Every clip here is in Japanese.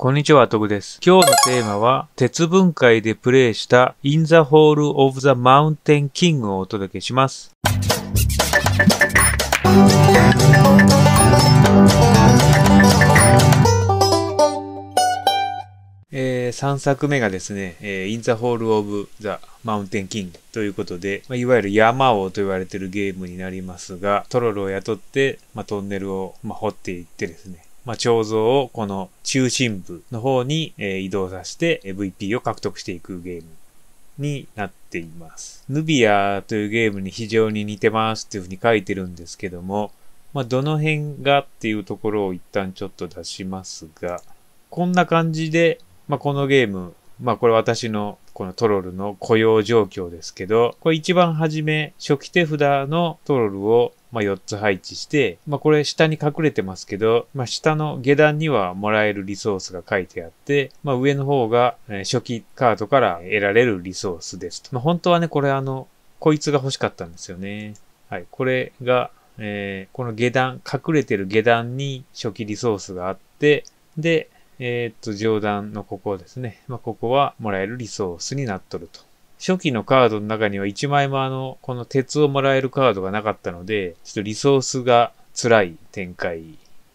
こんにちは、トグです。今日のテーマは、鉄分解でプレイした In the Hall of the Mountain King をお届けします。えー、3作目がですね、えー、In the Hall of the Mountain King ということで、まあ、いわゆる山王と言われているゲームになりますが、トロルを雇って、まあ、トンネルを、まあ、掘っていってですね、まあ、彫像をこの中心部の方に、え移動させて VP を獲得していくゲームになっています。ヌビアというゲームに非常に似てますっていうふうに書いてるんですけども、まあ、どの辺がっていうところを一旦ちょっと出しますが、こんな感じで、まあ、このゲーム、まあ、これ私のこのトロルの雇用状況ですけど、これ一番初め、初期手札のトロルをまあ、4つ配置して、まあ、これ下に隠れてますけど、まあ、下の下段にはもらえるリソースが書いてあって、まあ、上の方が初期カードから得られるリソースですと。まあ、本当はね、これあの、こいつが欲しかったんですよね。はい、これが、えー、この下段、隠れてる下段に初期リソースがあって、で、えー、っと、上段のここですね。まあ、ここはもらえるリソースになっとると。初期のカードの中には1枚もあの、この鉄をもらえるカードがなかったので、ちょっとリソースが辛い展開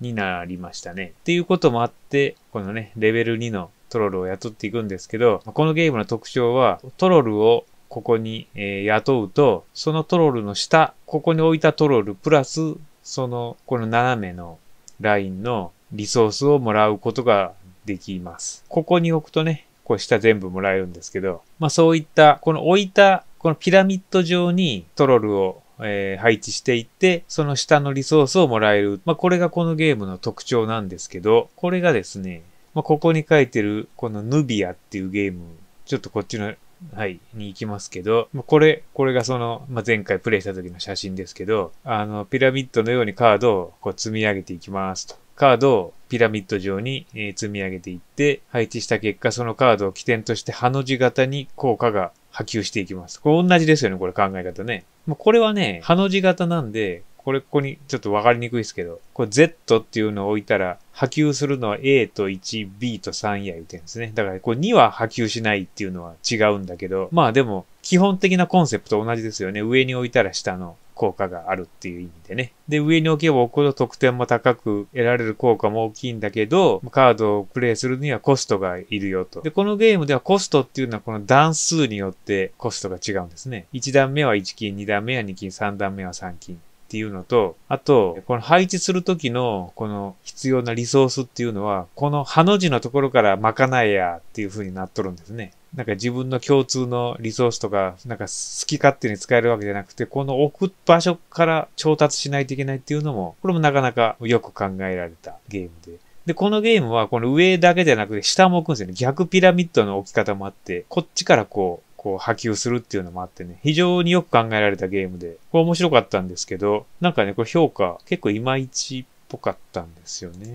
になりましたね。っていうこともあって、このね、レベル2のトロルを雇っていくんですけど、このゲームの特徴は、トロルをここに、えー、雇うと、そのトロルの下、ここに置いたトロル、プラス、その、この斜めのラインのリソースをもらうことができます。ここに置くとね、こう下全部もらえるんですけど、まあそういった、この置いた、このピラミッド上にトロルをえー、配置していって、その下のリソースをもらえる。まあ、これがこのゲームの特徴なんですけど、これがですね、まあ、ここに書いてる、このヌビアっていうゲーム、ちょっとこっちの、はい、に行きますけど、まあ、これ、これがその、まあ、前回プレイした時の写真ですけど、あの、ピラミッドのようにカードをこう積み上げていきますと。カードをピラミッド上に積み上げていって、配置した結果、そのカードを起点としてハの字型に効果が波及していきます。これ同じですよね、これ考え方ね。もうこれはね、ハの字型なんで、これここにちょっとわかりにくいですけど、これ Z っていうのを置いたら、波及するのは A と1、B と3や言うてるんですね。だからこれ2は波及しないっていうのは違うんだけど、まあでも基本的なコンセプト同じですよね。上に置いたら下の効果があるっていう意味でね。で、上に置けば置くほど得点も高く得られる効果も大きいんだけど、カードをプレイするにはコストがいるよと。で、このゲームではコストっていうのはこの段数によってコストが違うんですね。1段目は1金、2段目は2金、3段目は3金。っていうのと、あと、この配置するときの、この必要なリソースっていうのは、このハの字のところからまかないやっていう風になっとるんですね。なんか自分の共通のリソースとか、なんか好き勝手に使えるわけじゃなくて、この置く場所から調達しないといけないっていうのも、これもなかなかよく考えられたゲームで。で、このゲームはこの上だけじゃなくて下も置くんですよね。逆ピラミッドの置き方もあって、こっちからこう、こう波及するっていうのもあってね、非常によく考えられたゲームで、これ面白かったんですけど、なんかね、これ評価結構いまいちっぽかったんですよね。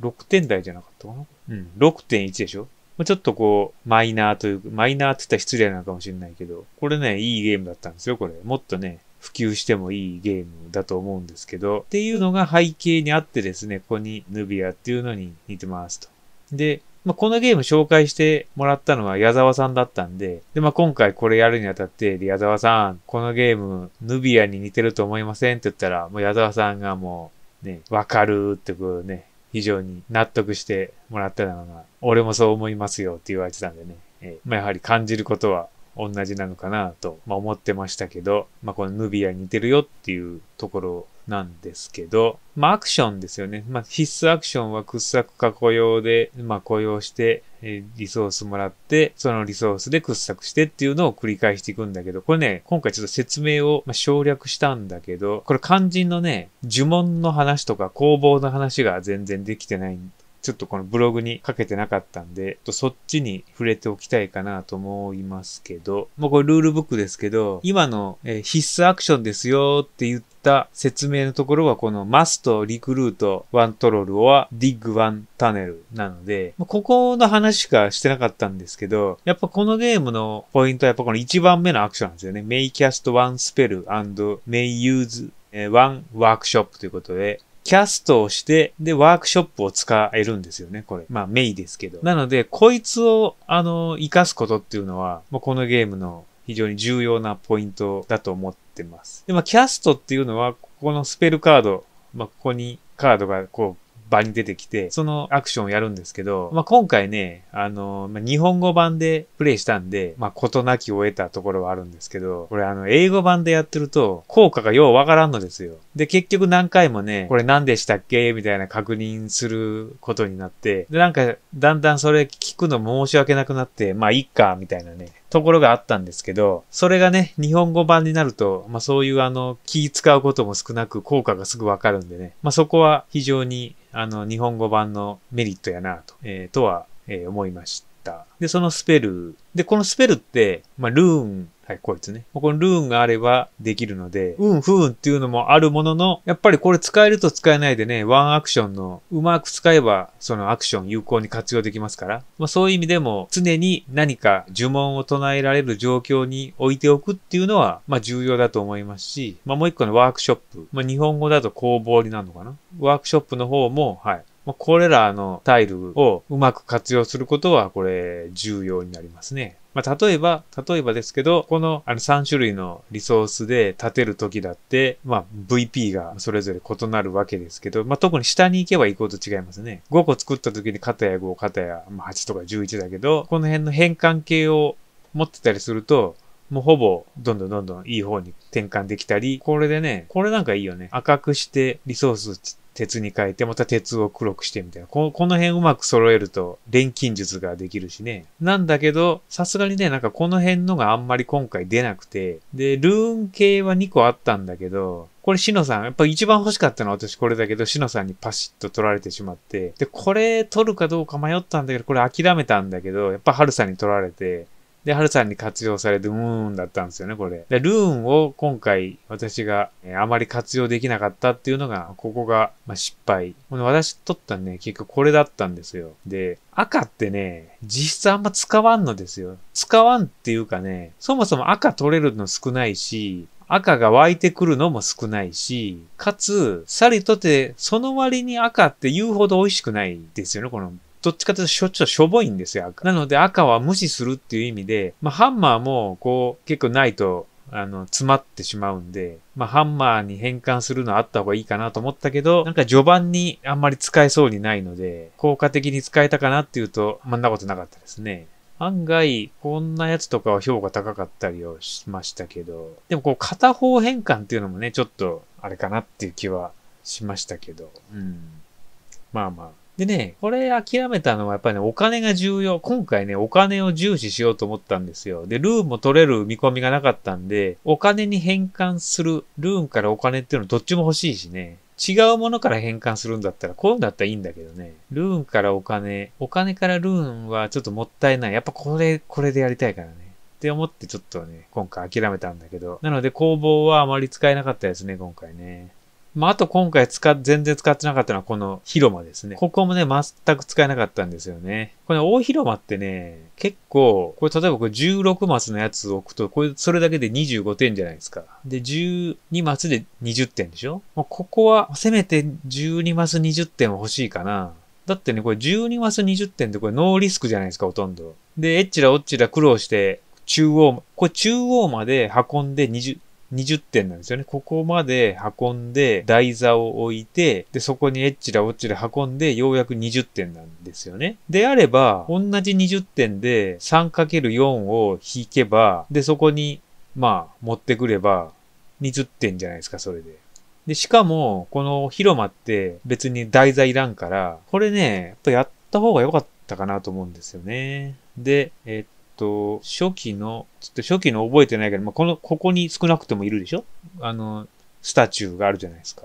6点台じゃなかったかなうん、6.1でしょまあ、ちょっとこう、マイナーという、か、マイナーって言ったら失礼なのかもしれないけど、これね、いいゲームだったんですよ、これ。もっとね、普及してもいいゲームだと思うんですけど、っていうのが背景にあってですね、ここにヌビアっていうのに似てますと。で、まあ、このゲーム紹介してもらったのは矢沢さんだったんで、で、まあ、今回これやるにあたって、矢沢さん、このゲーム、ヌビアに似てると思いませんって言ったら、もう矢沢さんがもう、ね、わかるってこうね、非常に納得してもらったのが、俺もそう思いますよって言われてたんでね、えー、まあ、やはり感じることは同じなのかなと、まあ、思ってましたけど、まあ、このヌビア似てるよっていうところなんですけど、まあ、アクションですよね。まあ、必須アクションは掘削か雇用で、まあ、雇用して、えリソースもらって、そのリソースで掘削してっていうのを繰り返していくんだけど、これね、今回ちょっと説明を省略したんだけど、これ肝心のね、呪文の話とか工房の話が全然できてないちょっとこのブログにかけてなかったんで、そっちに触れておきたいかなと思いますけど、もうこれルールブックですけど、今の必須アクションですよって言った説明のところはこのマストリクルートワントロールはディッグワンタネルなので、ここの話しかしてなかったんですけど、やっぱこのゲームのポイントはやっぱこの1番目のアクションなんですよね。メイキャストワンスペルメイユーズワンワークショップということで、キャストをして、で、ワークショップを使えるんですよね、これ。まあ、メイですけど。なので、こいつを、あの、活かすことっていうのは、まこのゲームの非常に重要なポイントだと思ってます。で、まあ、キャストっていうのは、ここのスペルカード、まあ、ここにカードがこう場に出てきて、そのアクションをやるんですけど、まあ、今回ね、あの、まあ、日本語版でプレイしたんで、まあ、ことなきを得たところはあるんですけど、これあの、英語版でやってると、効果がようわからんのですよ。で、結局何回もね、これ何でしたっけみたいな確認することになって、で、なんか、だんだんそれ聞くの申し訳なくなって、まあ、いっか、みたいなね、ところがあったんですけど、それがね、日本語版になると、まあそういうあの、気使うことも少なく効果がすぐわかるんでね、まあそこは非常にあの、日本語版のメリットやなと、えー、とは、えー、思いました。。で、そのスペル。で、このスペルって、まあ、ルーン。はい、こいつね。このルーンがあればできるので、うん、ふーんっていうのもあるものの、やっぱりこれ使えると使えないでね、ワンアクションのうまく使えば、そのアクション有効に活用できますから、まあ、そういう意味でも常に何か呪文を唱えられる状況に置いておくっていうのは、まあ、重要だと思いますし、まあ、もう一個のワークショップ。まあ、日本語だと工房になるのかな。ワークショップの方も、はい、まあ、これらのタイルをうまく活用することは、これ、重要になりますね。まあ、例えば、例えばですけど、このあの3種類のリソースで立てるときだって、まあ、VP がそれぞれ異なるわけですけど、まあ、特に下に行けば行こうと違いますね。5個作ったときに片や5、片や、まあ、8とか11だけど、この辺の変換系を持ってたりすると、もうほぼ、どんどんどんどんいい方に転換できたり、これでね、これなんかいいよね。赤くしてリソース鉄に変えて、また鉄を黒くしてみたいな。ここの辺うまく揃えると錬金術ができるしね。なんだけど、さすがにね、なんかこの辺のがあんまり今回出なくて、で、ルーン系は2個あったんだけど、これシノさん、やっぱ一番欲しかったのは私これだけど、シノさんにパシッと取られてしまって、で、これ取るかどうか迷ったんだけど、これ諦めたんだけど、やっぱハルさんに取られて、で、ハルさんに活用されて、うーんだったんですよね、これ。で、ルーンを今回私が、えあまり活用できなかったっていうのが、ここが、まあ、失敗。この私取ったね、結局これだったんですよ。で、赤ってね、実質あんま使わんのですよ。使わんっていうかね、そもそも赤取れるの少ないし、赤が湧いてくるのも少ないし、かつ、さりとて、その割に赤って言うほど美味しくないですよね、このどっちかというとしょ、ちょっとしょぼいんですよ、赤。なので赤は無視するっていう意味で、まあハンマーもこう結構ないと、あの、詰まってしまうんで、まあハンマーに変換するのあった方がいいかなと思ったけど、なんか序盤にあんまり使えそうにないので、効果的に使えたかなっていうと、まあんなことなかったですね。案外、こんなやつとかは評価高かったりをしましたけど、でもこう片方変換っていうのもね、ちょっとあれかなっていう気はしましたけど、うん。まあまあ、でね、これ諦めたのはやっぱりね、お金が重要。今回ね、お金を重視しようと思ったんですよ。で、ルーンも取れる見込みがなかったんで、お金に変換する、ルーンからお金っていうのどっちも欲しいしね。違うものから変換するんだったら、こういうんだったらいいんだけどね。ルーンからお金、お金からルーンはちょっともったいない。やっぱこれ、これでやりたいからね。って思ってちょっとね、今回諦めたんだけど。なので工房はあまり使えなかったですね、今回ね。まあ、あと今回使、全然使ってなかったのはこの広間ですね。ここもね、全く使えなかったんですよね。これ大広間ってね、結構、これ例えばこれ16マスのやつ置くと、これ、それだけで25点じゃないですか。で、12マスで20点でしょここは、せめて12マス20点は欲しいかな。だってね、これ12マス20点ってこれノーリスクじゃないですか、ほとんど。で、えっちらおっちら苦労して、中央、これ中央まで運んで20、20点なんですよね。ここまで運んで、台座を置いて、で、そこにエッチラオッチラ運んで、ようやく20点なんですよね。であれば、同じ20点で 3×4 を引けば、で、そこに、まあ、持ってくれば、20点じゃないですか、それで。で、しかも、この広間って別に台座いらんから、これね、やっぱやった方が良かったかなと思うんですよね。で、えっと、と、初期の、ちょっと初期の覚えてないけど、まあ、この、ここに少なくてもいるでしょあの、スタチューがあるじゃないですか。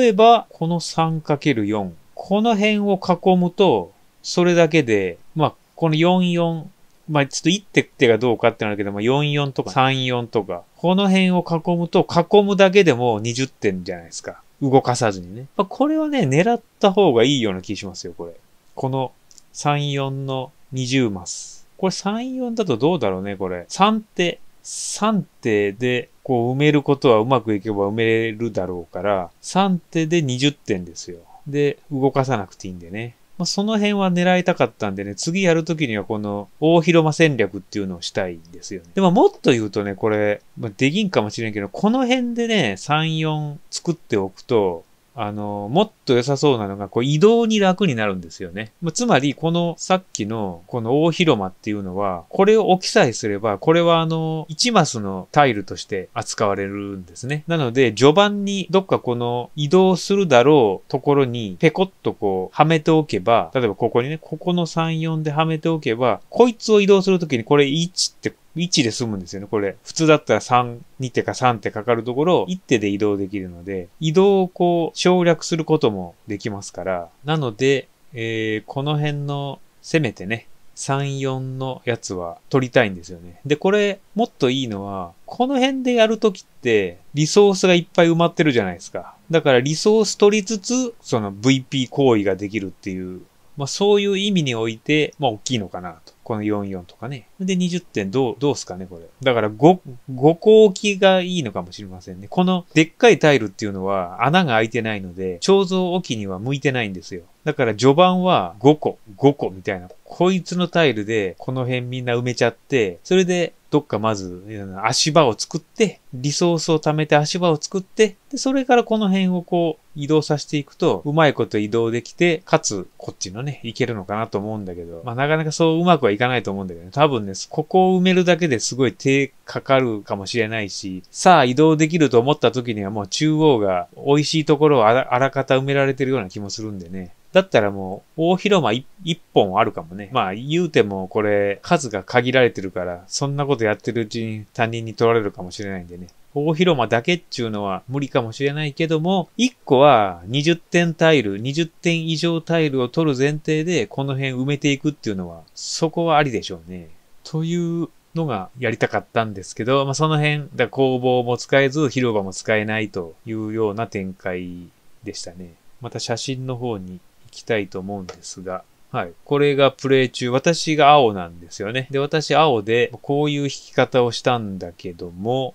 例えば、この 3×4。この辺を囲むと、それだけで、まあ、この44、まあ、ちょっと1手手がどうかってなるけど、まあ、44とか34とか、この辺を囲むと、囲むだけでも20点じゃないですか。動かさずにね。まあ、これはね、狙った方がいいような気しますよ、これ。この34の20マス。これ3、4だとどうだろうね、これ。3手、3手で、こう埋めることはうまくいけば埋めれるだろうから、3手で20点ですよ。で、動かさなくていいんでね。まあ、その辺は狙いたかったんでね、次やるときにはこの大広間戦略っていうのをしたいんですよね。でももっと言うとね、これ、まあ、できんかもしれんけど、この辺でね、3、4作っておくと、あの、もっと良さそうなのが、こう移動に楽になるんですよね。つまり、このさっきの、この大広間っていうのは、これを置きさえすれば、これはあの、1マスのタイルとして扱われるんですね。なので、序盤にどっかこの移動するだろうところに、ペコッとこう、はめておけば、例えばここにね、ここの3、4ではめておけば、こいつを移動するときにこれ1って1で済むんですよね、これ。普通だったら3、2手か3手かかるところ、1手で移動できるので、移動をこう、省略することもできますから、なので、えー、この辺の、せめてね、3、4のやつは取りたいんですよね。で、これ、もっといいのは、この辺でやるときって、リソースがいっぱい埋まってるじゃないですか。だから、リソース取りつつ、その VP 行為ができるっていう、まあそういう意味において、まあ大きいのかなと。この44とかね。で、20点どう、どうすかね、これ。だから5、5個置きがいいのかもしれませんね。このでっかいタイルっていうのは穴が開いてないので、彫像置きには向いてないんですよ。だから序盤は5個、5個みたいな。こいつのタイルでこの辺みんな埋めちゃって、それでどっかまず足場を作って、リソースを貯めて足場を作って、で、それからこの辺をこう移動させていくと、うまいこと移動できて、かつこっちのね、いけるのかなと思うんだけど、まあなかなかそううまくはいかないと思うんだけど、ね、多分ね、ここを埋めるだけですごい手かかるかもしれないし、さあ移動できると思った時にはもう中央が美味しいところをあらかた埋められてるような気もするんでね。だったらもう大広間一本あるかもね。まあ言うてもこれ数が限られてるから、そんなことやってるうちに他人に取られるかもしれないんでね。大広間だけっちゅうのは無理かもしれないけども、1個は20点タイル、20点以上タイルを取る前提で、この辺埋めていくっていうのは、そこはありでしょうね。というのがやりたかったんですけど、まあ、その辺、だ工房も使えず、広場も使えないというような展開でしたね。また写真の方に行きたいと思うんですが、はい。これがプレイ中。私が青なんですよね。で、私青で、こういう弾き方をしたんだけども、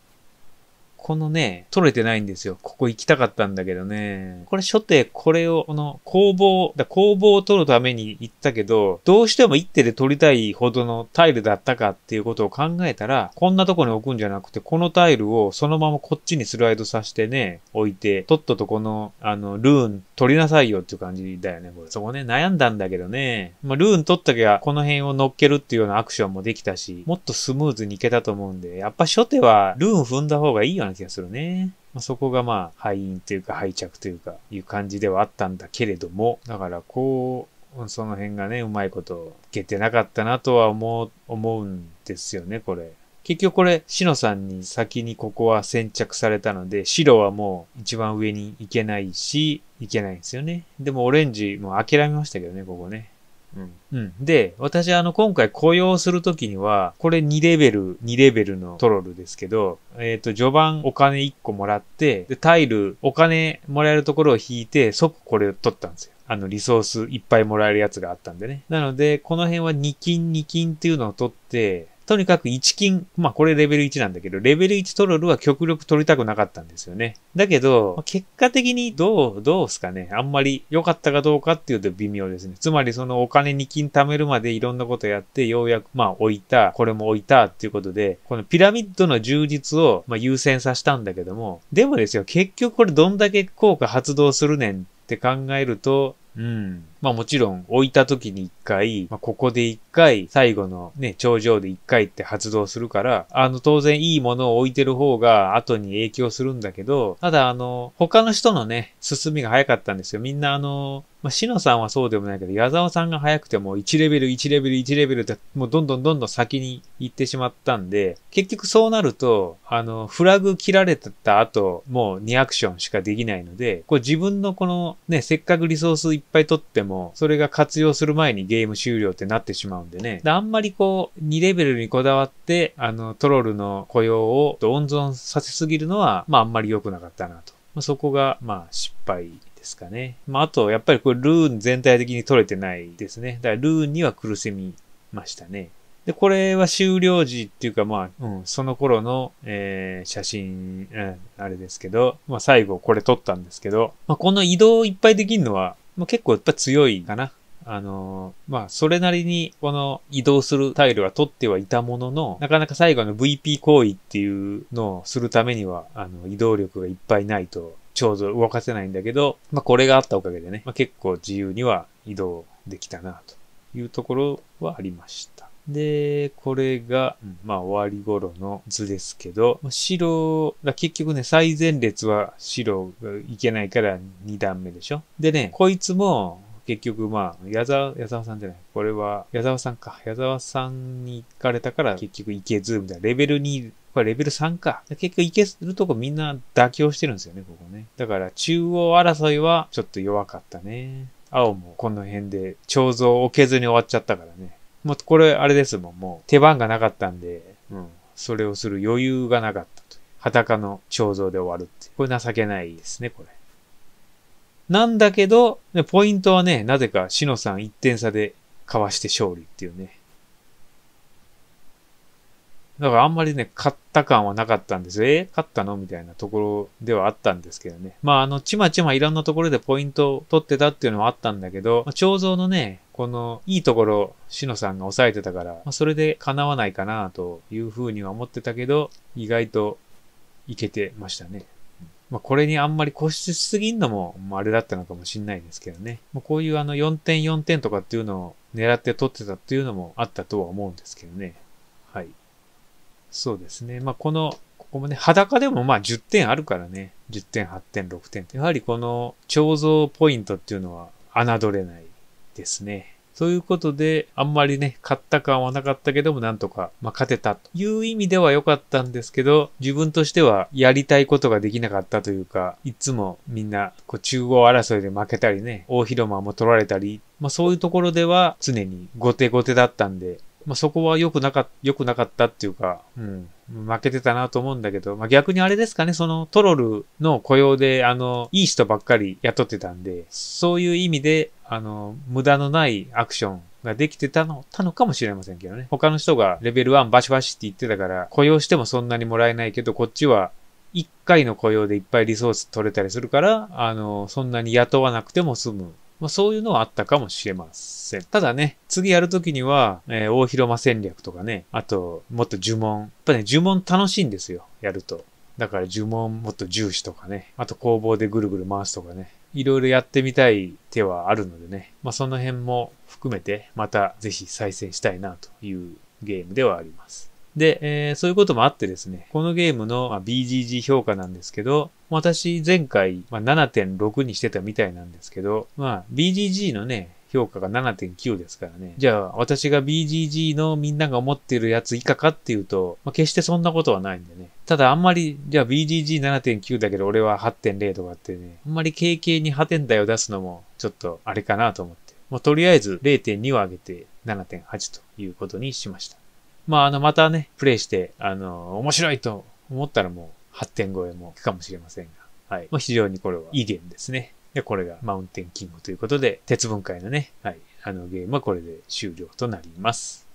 このね、取れてないんですよ。ここ行きたかったんだけどね。これ初手、これを、この工房、だ工房を取るために行ったけど、どうしても一手で取りたいほどのタイルだったかっていうことを考えたら、こんなとこに置くんじゃなくて、このタイルをそのままこっちにスライドさせてね、置いて、とっととこの、あの、ルーン取りなさいよっていう感じだよね、これ。そこね、悩んだんだけどね。まあ、ルーン取ったきゃ、この辺を乗っけるっていうようなアクションもできたし、もっとスムーズに行けたと思うんで、やっぱ初手はルーン踏んだ方がいいよね。気がするね。まあ、そこがまあ敗因というか敗着というかいう感じではあったんだけれども、だからこう、その辺がね、うまいこといけてなかったなとは思う、思うんですよね、これ。結局これ、シノさんに先にここは先着されたので、白はもう一番上に行けないし、行けないんですよね。でもオレンジも諦めましたけどね、ここね。うん。で、私あの今回雇用するときには、これ2レベル、2レベルのトロルですけど、えっ、ー、と、序盤お金1個もらって、で、タイル、お金もらえるところを引いて、即これを取ったんですよ。あの、リソースいっぱいもらえるやつがあったんでね。なので、この辺は2金2金っていうのを取って、とにかく1金、まあこれレベル1なんだけど、レベル1トロルは極力取りたくなかったんですよね。だけど、結果的にどう、どうすかね。あんまり良かったかどうかっていうと微妙ですね。つまりそのお金2金貯めるまでいろんなことやって、ようやくまあ置いた、これも置いたっていうことで、このピラミッドの充実をまあ優先させたんだけども、でもですよ、結局これどんだけ効果発動するねんって考えると、うん。まあもちろん置いた時に一回、まあ、ここで一回、最後のね、頂上で一回って発動するから、あの当然いいものを置いてる方が後に影響するんだけど、ただあの、他の人のね、進みが早かったんですよ。みんなあの、まあ、しのさんはそうでもないけど、矢沢さんが早くても1レベル、1レベル、1レベルってもうどんどんどんどん先に行ってしまったんで、結局そうなると、あの、フラグ切られた後、もう2アクションしかできないので、こう自分のこのね、せっかくリソースいっぱい取っても、それが活用する前にゲーム終了ってなってしまうんでね。であんまりこう、2レベルにこだわって、あの、トロルの雇用を温存させすぎるのは、まああんまり良くなかったなと。まあ、そこが、まあ失敗ですかね。まあ、あと、やっぱりこれ、ルーン全体的に取れてないですね。だから、ルーンには苦しみましたね。で、これは終了時っていうか、まあ、うん、その頃の、えー、写真、うん、あれですけど、まあ、最後これ撮ったんですけど、まあ、この移動いっぱいできるのは、まあ、結構やっぱ強いかな。あのー、まあ、それなりに、この移動するタイルは取ってはいたものの、なかなか最後の VP 行為っていうのをするためには、あの、移動力がいっぱいないと、ちょうど動かせないんだけど、まあ、これがあったおかげでね、まあ、結構自由には移動できたな、というところはありました。で、これが、まあ、終わり頃の図ですけど、白、結局ね、最前列は白がいけないから2段目でしょでね、こいつも、結局まあ、矢沢、矢沢さんじゃない。これは、矢沢さんか。矢沢さんに行かれたから結局行けず、みたいな。レベル2、これレベル3か。結局行けるとこみんな妥協してるんですよね、ここね。だから中央争いはちょっと弱かったね。青もこの辺で彫像を置けずに終わっちゃったからね。もうこれあれですもん、もう手番がなかったんで、うん。それをする余裕がなかったと。裸の彫像で終わるって。これ情けないですね、これ。なんだけど、ポイントはね、なぜかしのさん1点差でかわして勝利っていうね。だからあんまりね、勝った感はなかったんですえー、勝ったのみたいなところではあったんですけどね。まあ、あの、ちまちまいろんなところでポイントを取ってたっていうのはあったんだけど、まあ、彫像のね、この、いいところ、しのさんが抑えてたから、まあ、それで叶わないかなというふうには思ってたけど、意外といけてましたね。まあ、これにあんまり固執しすぎんのも、まあ、あれだったのかもしんないですけどね。まあ、こういうあの4点4点とかっていうのを狙って取ってたっていうのもあったとは思うんですけどね。はい。そうですね。まあ、この、ここもね、裸でもまあ10点あるからね。10点、8点、6点やはりこの彫像ポイントっていうのは侮れないですね。そういうことで、あんまりね、勝った感はなかったけども、なんとか、まあ、勝てたという意味では良かったんですけど、自分としてはやりたいことができなかったというか、いつもみんな、こう、中央争いで負けたりね、大広間も取られたり、まあ、そういうところでは常に後手後手だったんで、まあ、そこは良くなか、良くなかったっていうか、うん。負けてたなと思うんだけど、まあ、逆にあれですかね、そのトロルの雇用で、あの、いい人ばっかり雇ってたんで、そういう意味であの、無駄のないアクションができてたの、たのかもしれませんけどね。他の人がレベル1バシバシって言ってたから、雇用してもそんなにもらえないけど、こっちは1回の雇用でいっぱいリソース取れたりするから、あの、そんなに雇わなくても済む。まあ、そういうのはあったかもしれません。ただね、次やるときには、えー、大広間戦略とかね、あと、もっと呪文。やっぱね、呪文楽しいんですよ、やると。だから呪文もっと重視とかね、あと工房でぐるぐる回すとかね、いろいろやってみたい手はあるのでね、まあその辺も含めてまたぜひ再戦したいなというゲームではあります。で、えー、そういうこともあってですね、このゲームの、ま BGG 評価なんですけど、私前回、ま7.6にしてたみたいなんですけど、まあ BGG のね、評価が7.9ですからね。じゃあ、私が BGG のみんなが思ってるやつ以下かっていうと、まあ、決してそんなことはないんでね。ただあんまり、じゃあ BGG7.9 だけど俺は8.0とかってね、あんまり KK に破点台を出すのもちょっとあれかなと思って、もうとりあえず0.2を上げて7.8ということにしました。まああのまたね、プレイして、あの、面白いと思ったらもう8.5へも行くかもしれませんが、はい。まあ、非常にこれはいいゲームですね。で、これがマウンテンキングということで、鉄分解のね、はい、あのゲームはこれで終了となります。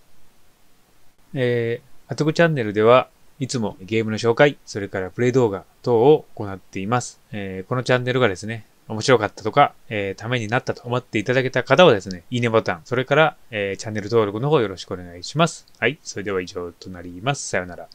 えー、アトこチャンネルでは、いつもゲームの紹介、それからプレイ動画等を行っています。えー、このチャンネルがですね、面白かったとか、えー、ためになったと思っていただけた方はですね、いいねボタン、それから、えー、チャンネル登録の方よろしくお願いします。はい、それでは以上となります。さようなら。